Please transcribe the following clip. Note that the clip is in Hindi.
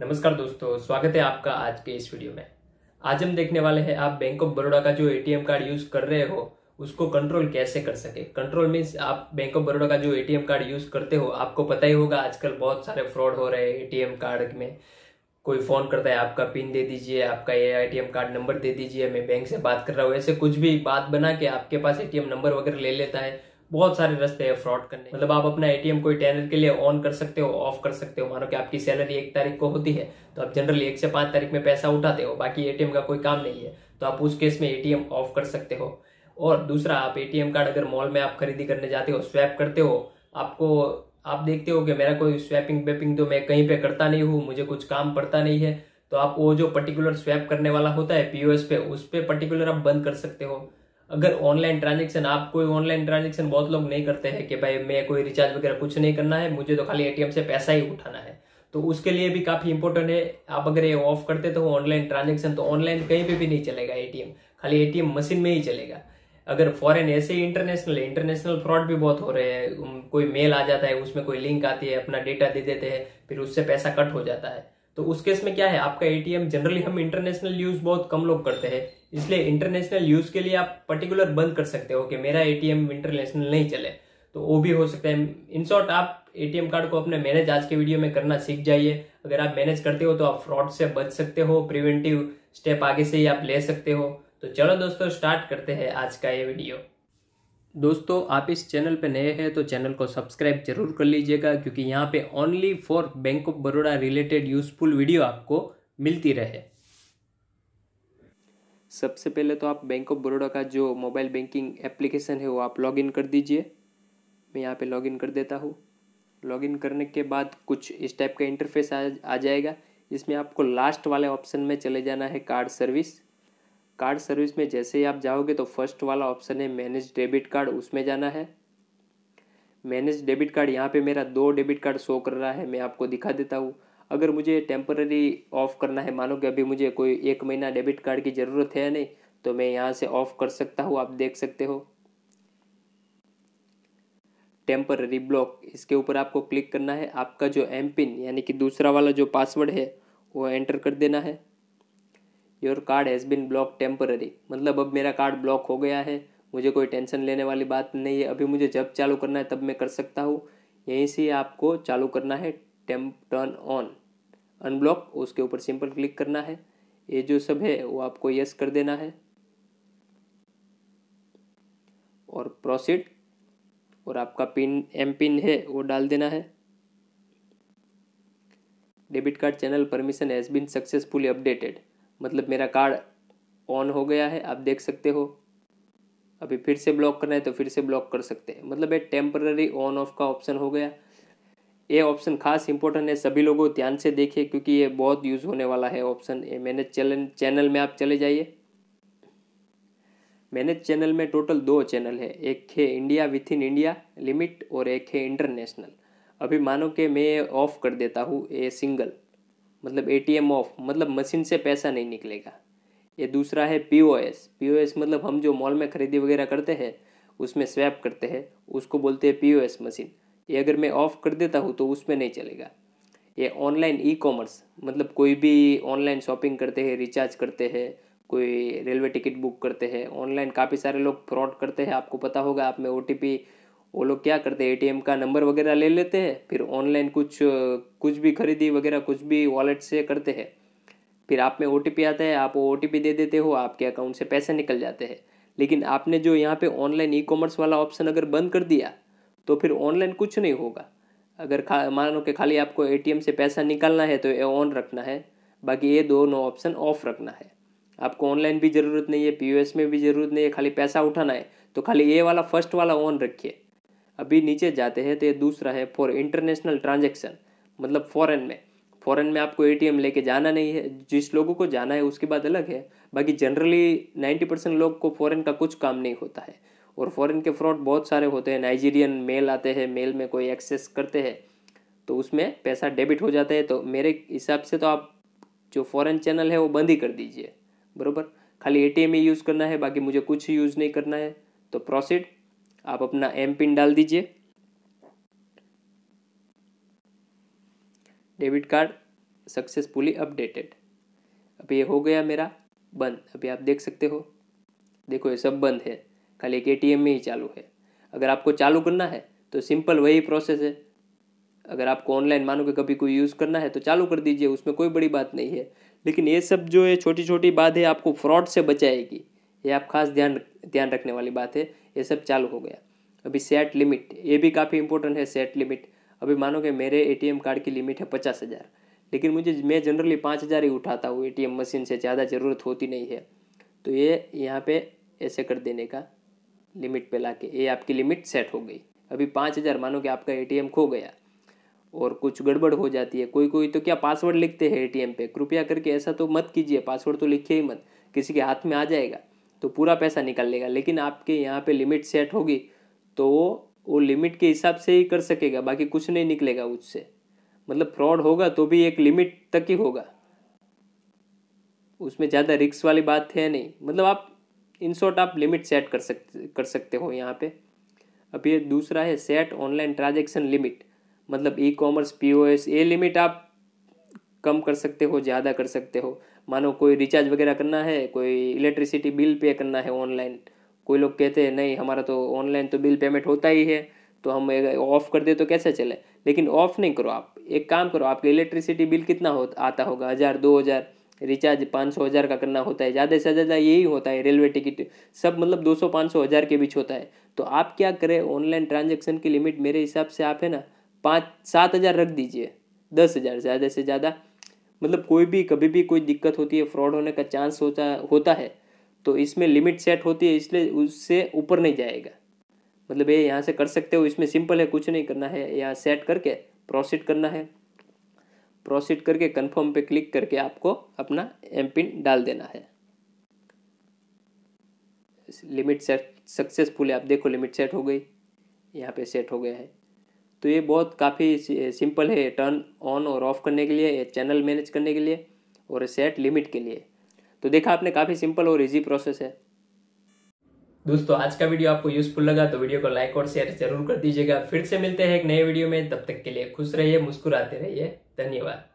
नमस्कार दोस्तों स्वागत है आपका आज के इस वीडियो में आज हम देखने वाले हैं आप बैंक ऑफ बड़ौदा का जो एटीएम कार्ड यूज कर रहे हो उसको कंट्रोल कैसे कर सके कंट्रोल मीन्स आप बैंक ऑफ बड़ौदा का जो एटीएम कार्ड यूज करते हो आपको पता ही होगा आजकल बहुत सारे फ्रॉड हो रहे हैं एटीएम कार्ड में कोई फोन करता है आपका पिन दे दीजिए आपका ये एटीएम कार्ड नंबर दे दीजिए मैं बैंक से बात कर रहा हूँ ऐसे कुछ भी बात बना के आपके पास एटीएम नंबर वगैरह ले लेता है बहुत सारे रस्ते हैं फ्रॉड करने मतलब आप अपना एटीएम कोई टेनर के लिए ऑन कर सकते हो ऑफ कर सकते हो मानो कि आपकी सैलरी एक तारीख को होती है तो आप जनरली एक से पांच तारीख में पैसा उठाते हो बाकी एटीएम का कोई काम नहीं है तो आप उस केस में एटीएम ऑफ कर सकते हो और दूसरा आप एटीएम कार्ड अगर मॉल में आप खरीदी करने जाते हो स्वैप करते हो आपको आप देखते हो कि मेरा कोई स्वैपिंग वेपिंग तो मैं कहीं पे करता नहीं हूँ मुझे कुछ काम पड़ता नहीं है तो आप वो जो पर्टिकुलर स्वैप करने वाला होता है पीओएस पे उस पर पर्टिकुलर आप बंद कर सकते हो अगर ऑनलाइन ट्रांजेक्शन आप कोई ऑनलाइन ट्रांजेक्शन बहुत लोग नहीं करते हैं कि भाई मैं कोई रिचार्ज वगैरह कुछ नहीं करना है मुझे तो खाली एटीएम से पैसा ही उठाना है तो उसके लिए भी काफी इंपॉर्टेंट है आप अगर ये ऑफ करते तो ऑनलाइन ट्रांजेक्शन तो ऑनलाइन कहीं पर भी नहीं चलेगा एटीएम खाली एटीएम मशीन में ही चलेगा अगर फॉरेन ऐसे ही इंटरनेशनल इंटरनेशनल फ्रॉड भी बहुत हो रहे हैं कोई मेल आ जाता है उसमें कोई लिंक आती है अपना डेटा दे देते हैं फिर उससे पैसा कट हो जाता है तो उस केस में क्या है आपका एटीएम जनरली हम इंटरनेशनल यूज बहुत कम लोग करते हैं इसलिए इंटरनेशनल यूज के लिए आप पर्टिकुलर बंद कर सकते हो कि मेरा एटीएम इंटरनेशनल नहीं चले तो वो भी हो सकता है इन शॉर्ट आप एटीएम कार्ड को अपने मैनेज आज के वीडियो में करना सीख जाइए अगर आप मैनेज करते हो तो आप फ्रॉड से बच सकते हो प्रिवेंटिव स्टेप आगे से ही आप ले सकते हो तो चलो दोस्तों स्टार्ट करते हैं आज का ये वीडियो दोस्तों आप इस चैनल पर नए हैं तो चैनल को सब्सक्राइब जरूर कर लीजिएगा क्योंकि यहाँ पे only for bank of Baroda related useful video आपको मिलती रहे सबसे पहले तो आप बैंक ऑफ बड़ोडा का जो मोबाइल बैंकिंग एप्लीकेशन है वो आप लॉगिन कर दीजिए मैं यहाँ पे लॉगिन कर देता हूँ लॉगिन करने के बाद कुछ इस टाइप का इंटरफेस आ, आ जाएगा इसमें आपको लास्ट वाले ऑप्शन में चले जाना है कार्ड सर्विस कार्ड सर्विस में जैसे ही आप जाओगे तो फर्स्ट वाला ऑप्शन है मैनेज डेबिट कार्ड उसमें जाना है मैनेज डेबिट कार्ड यहाँ पे मेरा दो डेबिट कार्ड शो कर रहा है मैं आपको दिखा देता हूँ अगर मुझे टेम्पररी ऑफ़ करना है मानो कि अभी मुझे कोई एक महीना डेबिट कार्ड की ज़रूरत है या नहीं तो मैं यहाँ से ऑफ़ कर सकता हूँ आप देख सकते हो टेम्पररी ब्लॉक इसके ऊपर आपको क्लिक करना है आपका जो एम पिन यानी कि दूसरा वाला जो पासवर्ड है वो एंटर कर देना है your card has been block temporary मतलब अब मेरा कार्ड ब्लॉक हो गया है मुझे कोई टेंशन लेने वाली बात नहीं है अभी मुझे जब चालू करना है तब मैं कर सकता हूँ यहीं से आपको चालू करना है टेम्प टर्न ऑन अनब्लॉक उसके ऊपर सिंपल क्लिक करना है ये जो सब है वो आपको यस कर देना है और प्रोसीड और आपका पिन एम पिन है वो डाल देना है debit card channel permission has been successfully updated मतलब मेरा कार्ड ऑन हो गया है आप देख सकते हो अभी फिर से ब्लॉक करना है तो फिर से ब्लॉक कर सकते हैं मतलब ये टेम्पररी ऑन ऑफ का ऑप्शन हो गया ये ऑप्शन खास इंपॉर्टेंट है सभी लोगों ध्यान से देखिए क्योंकि ये बहुत यूज़ होने वाला है ऑप्शन ये मैनेज चैनल चैनल में आप चले जाइए मैनेज चैनल में टोटल दो चैनल है एक है India within India limit और एक है इंटरनेशनल अभी मानो कि मैं ऑफ कर देता हूँ ये सिंगल मतलब ए ऑफ मतलब मशीन से पैसा नहीं निकलेगा ये दूसरा है ओ एस मतलब हम जो मॉल में खरीदी वगैरह करते हैं उसमें स्वैप करते हैं उसको बोलते हैं एस मशीन ये अगर मैं ऑफ़ कर देता हूँ तो उसमें नहीं चलेगा ये ऑनलाइन ई कॉमर्स मतलब कोई भी ऑनलाइन शॉपिंग करते हैं रिचार्ज करते हैं कोई रेलवे टिकट बुक करते हैं ऑनलाइन काफ़ी सारे लोग फ्रॉड करते हैं आपको पता होगा आप में ओ वो लोग क्या करते हैं एटीएम का नंबर वगैरह ले लेते हैं फिर ऑनलाइन कुछ कुछ भी खरीदी वगैरह कुछ भी वॉलेट से करते हैं फिर आप में ओ आता है आप वो ओ दे देते हो आपके अकाउंट से पैसे निकल जाते हैं लेकिन आपने जो यहाँ पे ऑनलाइन ई कॉमर्स वाला ऑप्शन अगर बंद कर दिया तो फिर ऑनलाइन कुछ नहीं होगा अगर खा मानो कि खाली आपको ए से पैसा निकालना है तो ये ऑन रखना है बाकी ये दोनों ऑप्शन ऑफ रखना है आपको ऑनलाइन भी ज़रूरत नहीं है पी में भी ज़रूरत नहीं है खाली पैसा उठाना है तो खाली ये वाला फर्स्ट वाला ऑन रखिए अभी नीचे जाते हैं तो ये दूसरा है फॉर इंटरनेशनल ट्रांजेक्शन मतलब फॉरेन में फॉरेन में आपको एटीएम लेके जाना नहीं है जिस लोगों को जाना है उसके बाद अलग है बाकी जनरली नाइन्टी परसेंट लोग को फॉरेन का कुछ काम नहीं होता है और फॉरेन के फ्रॉड बहुत सारे होते हैं नाइजीरियन मेल आते हैं मेल में कोई एक्सेस करते हैं तो उसमें पैसा डेबिट हो जाता है तो मेरे हिसाब से तो आप जो फॉरेन चैनल है वो बंद ही कर दीजिए बरोबर खाली ए ही यूज़ करना है बाकी मुझे कुछ यूज़ नहीं करना है तो प्रोसीड आप अपना एम पिन डाल दीजिए डेबिट कार्ड सक्सेसफुली अपडेटेड अब ये हो गया मेरा बंद अभी आप देख सकते हो देखो ये सब बंद है खाली एक एटीएम में ही चालू है अगर आपको चालू करना है तो सिंपल वही प्रोसेस है अगर आपको ऑनलाइन मानो कि कभी कोई यूज़ करना है तो चालू कर दीजिए उसमें कोई बड़ी बात नहीं है लेकिन ये सब जो है छोटी छोटी बात है आपको फ्रॉड से बचाएगी ये आप खास ध्यान ध्यान रखने वाली बात है ये सब चालू हो गया अभी सेट लिमिट ये भी काफ़ी इंपॉर्टेंट है सेट लिमिट अभी मानो कि मेरे ए कार्ड की लिमिट है पचास हज़ार लेकिन मुझे मैं जनरली पाँच हज़ार ही उठाता हूँ ए मशीन से ज़्यादा ज़रूरत होती नहीं है तो ये यहाँ पे ऐसे कर देने का लिमिट पे ला के ये आपकी लिमिट सेट हो गई अभी पाँच हज़ार मानो कि आपका एटीएम खो गया और कुछ गड़बड़ हो जाती है कोई कोई तो क्या पासवर्ड लिखते हैं एटीएम पे कृपया करके ऐसा तो मत कीजिए पासवर्ड तो लिखिए ही मत किसी के हाथ में आ जाएगा तो पूरा पैसा निकाल लेगा लेकिन आपके यहाँ पे लिमिट सेट होगी तो वो वो लिमिट के हिसाब से ही कर सकेगा बाकी कुछ नहीं निकलेगा उससे मतलब फ्रॉड होगा तो भी एक लिमिट तक ही होगा उसमें ज़्यादा रिक्स वाली बात है नहीं मतलब आप इन शॉर्ट आप लिमिट सेट कर सकते कर सकते हो यहाँ पे अब ये दूसरा है सेट ऑनलाइन ट्रांजेक्शन लिमिट मतलब ई कॉमर्स एस ये लिमिट आप कम कर सकते हो ज़्यादा कर सकते हो मानो कोई रिचार्ज वगैरह करना है कोई इलेक्ट्रिसिटी बिल पे करना है ऑनलाइन कोई लोग कहते हैं नहीं हमारा तो ऑनलाइन तो बिल पेमेंट होता ही है तो हम ऑफ़ कर दे तो कैसे चले लेकिन ऑफ़ नहीं करो आप एक काम करो आपके इलेक्ट्रिसिटी बिल कितना हो आता होगा हज़ार दो हज़ार रिचार्ज पाँच सौ हज़ार का करना होता है ज़्यादा से ज़्यादा यही होता है रेलवे टिकट सब मतलब दो सौ पाँच सौ हज़ार के बीच होता है तो आप क्या करें ऑनलाइन ट्रांजेक्शन की लिमिट मेरे हिसाब से आप है ना पाँच सात हज़ार रख दीजिए दस हज़ार ज़्यादा से ज़्यादा मतलब कोई भी कभी भी कोई दिक्कत होती है फ्रॉड होने का चांस होता होता है तो इसमें लिमिट सेट होती है इसलिए उससे ऊपर नहीं जाएगा मतलब ये यहाँ से कर सकते हो इसमें सिंपल है कुछ नहीं करना है यहाँ सेट करके प्रोसीड करना है प्रोसीड करके कंफर्म पे क्लिक करके आपको अपना एम पिन डाल देना है लिमिट सेट सक्सेसफुल है आप देखो लिमिट सेट हो गई यहाँ पे सेट हो गया है तो ये बहुत काफ़ी सिंपल है टर्न ऑन और ऑफ करने के लिए चैनल मैनेज करने के लिए और सेट लिमिट के लिए तो देखा आपने काफ़ी सिंपल और इजी प्रोसेस है दोस्तों आज का वीडियो आपको यूजफुल लगा तो वीडियो को लाइक और शेयर जरूर कर दीजिएगा फिर से मिलते हैं एक नए वीडियो में तब तक के लिए खुश रहिए मुस्कुराते रहिए धन्यवाद